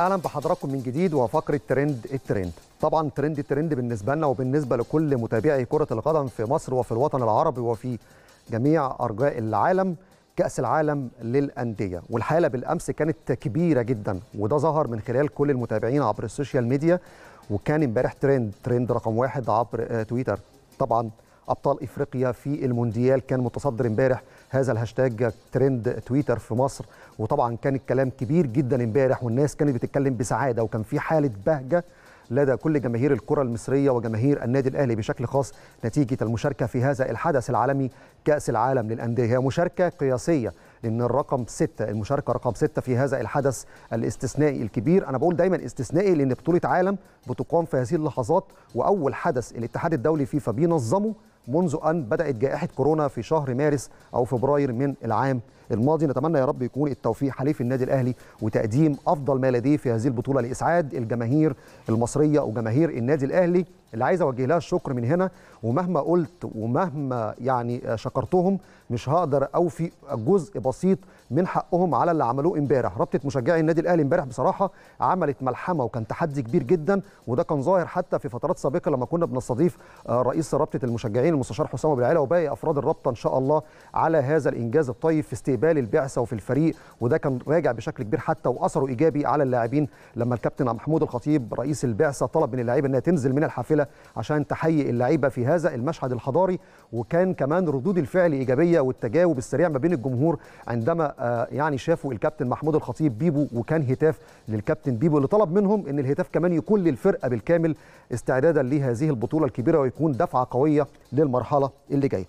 اهلا بحضراتكم من جديد وفقره ترند الترند طبعا ترند الترند بالنسبه لنا وبالنسبه لكل متابعي كره القدم في مصر وفي الوطن العربي وفي جميع ارجاء العالم كاس العالم للانديه والحاله بالامس كانت كبيره جدا وده ظهر من خلال كل المتابعين عبر السوشيال ميديا وكان امبارح ترند ترند رقم واحد عبر آه، تويتر طبعا ابطال افريقيا في المونديال كان متصدر امبارح هذا الهاشتاج ترند تويتر في مصر وطبعا كان الكلام كبير جدا امبارح والناس كانت بتتكلم بسعاده وكان في حاله بهجه لدى كل جماهير الكرة المصرية وجماهير النادي الأهلي بشكل خاص نتيجة المشاركة في هذا الحدث العالمي كأس العالم للأندية هي مشاركة قياسية لأن الرقم ستة المشاركة رقم ستة في هذا الحدث الاستثنائي الكبير أنا بقول دايما استثنائي لأن بطولة عالم بتقام في هذه اللحظات وأول حدث الاتحاد الدولي فيفا بينظمه منذ أن بدأت جائحة كورونا في شهر مارس أو فبراير من العام الماضي نتمنى يا رب يكون التوفيق حليف النادي الاهلي وتقديم افضل ما لديه في هذه البطوله لاسعاد الجماهير المصريه وجماهير النادي الاهلي اللي عايز اوجه لها الشكر من هنا ومهما قلت ومهما يعني شكرتهم مش هقدر اوفي جزء بسيط من حقهم على اللي عملوه امبارح رابطه مشجعي النادي الاهلي امبارح بصراحه عملت ملحمه وكان تحدي كبير جدا وده كان ظاهر حتى في فترات سابقه لما كنا بنستضيف آه، رئيس رابطه المشجعين المستشار حسام ابو العيله وباقي افراد الرابطه ان شاء الله على هذا الانجاز الطيب في ستيب بال البعثه وفي الفريق وده كان راجع بشكل كبير حتى واثره ايجابي على اللاعبين لما الكابتن محمود الخطيب رئيس البعثه طلب من اللعيبه انها تنزل من الحافله عشان تحيي اللعيبه في هذا المشهد الحضاري وكان كمان ردود الفعل ايجابيه والتجاوب السريع ما بين الجمهور عندما آه، يعني شافوا الكابتن محمود الخطيب بيبو وكان هتاف للكابتن بيبو اللي طلب منهم ان الهتاف كمان يكون للفرقه بالكامل استعدادا لهذه البطوله الكبيره ويكون دفعه قويه للمرحله اللي جايه